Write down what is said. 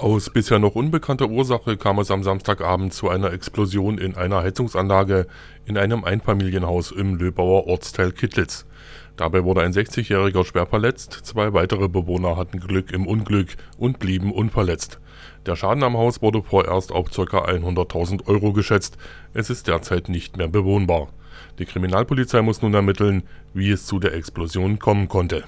Aus bisher noch unbekannter Ursache kam es am Samstagabend zu einer Explosion in einer Heizungsanlage in einem Einfamilienhaus im Löbauer Ortsteil Kittlitz. Dabei wurde ein 60-Jähriger schwer verletzt, zwei weitere Bewohner hatten Glück im Unglück und blieben unverletzt. Der Schaden am Haus wurde vorerst auf ca. 100.000 Euro geschätzt, es ist derzeit nicht mehr bewohnbar. Die Kriminalpolizei muss nun ermitteln, wie es zu der Explosion kommen konnte.